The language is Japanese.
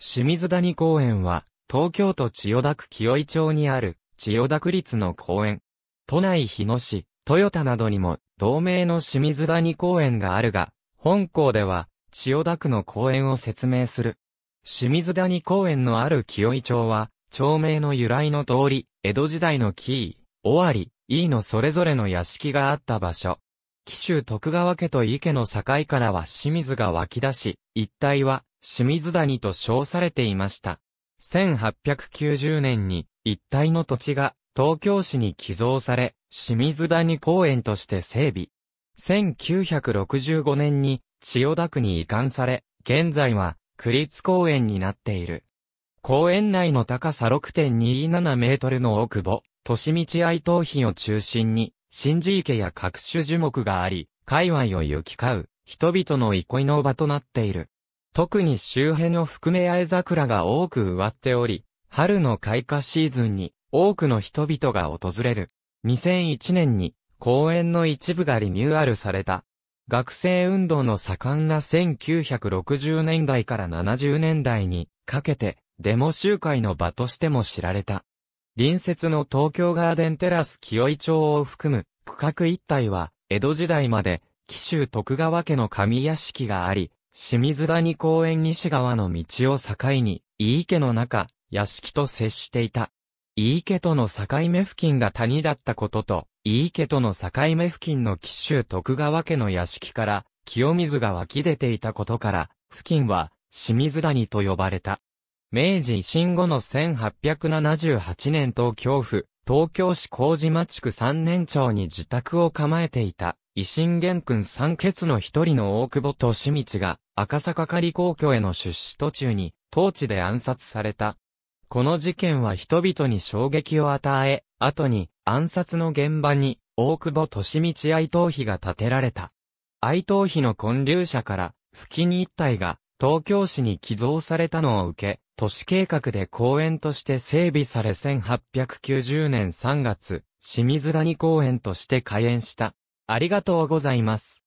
清水谷公園は、東京都千代田区清井町にある、千代田区立の公園。都内日野市、豊田などにも、同名の清水谷公園があるが、本校では、千代田区の公園を説明する。清水谷公園のある清井町は、町名の由来の通り、江戸時代の紀伊、尾張、伊のそれぞれの屋敷があった場所。紀州徳川家と池の境からは清水が湧き出し、一帯は清水谷と称されていました。1890年に一帯の土地が東京市に寄贈され、清水谷公園として整備。1965年に千代田区に移管され、現在は区立公園になっている。公園内の高さ6.27メートルの奥久都市道愛東碑を中心に、新寺池や各種樹木があり、界隈を行き交う、人々の憩いの場となっている。特に周辺の含め合重桜が多く植わっており、春の開花シーズンに多くの人々が訪れる。2001年に公園の一部がリニューアルされた。学生運動の盛んな1960年代から70年代にかけてデモ集会の場としても知られた。隣接の東京ガーデンテラス清井町を含む区画一帯は、江戸時代まで、紀州徳川家の神屋敷があり、清水谷公園西側の道を境に、井伊家の中、屋敷と接していた。井伊家との境目付近が谷だったことと、井伊家との境目付近の紀州徳川家の屋敷から、清水が湧き出ていたことから、付近は、清水谷と呼ばれた。明治維新後の1878年東京府、東京市麹町区三年町に自宅を構えていた、維新元君三傑の一人の大久保利道が、赤坂仮皇居への出資途中に、当地で暗殺された。この事件は人々に衝撃を与え、後に暗殺の現場に、大久保利道哀悼碑が建てられた。哀悼碑の建立者から、付近一帯が東京市に寄贈されたのを受け、都市計画で公園として整備され1890年3月、清水谷公園として開園した。ありがとうございます。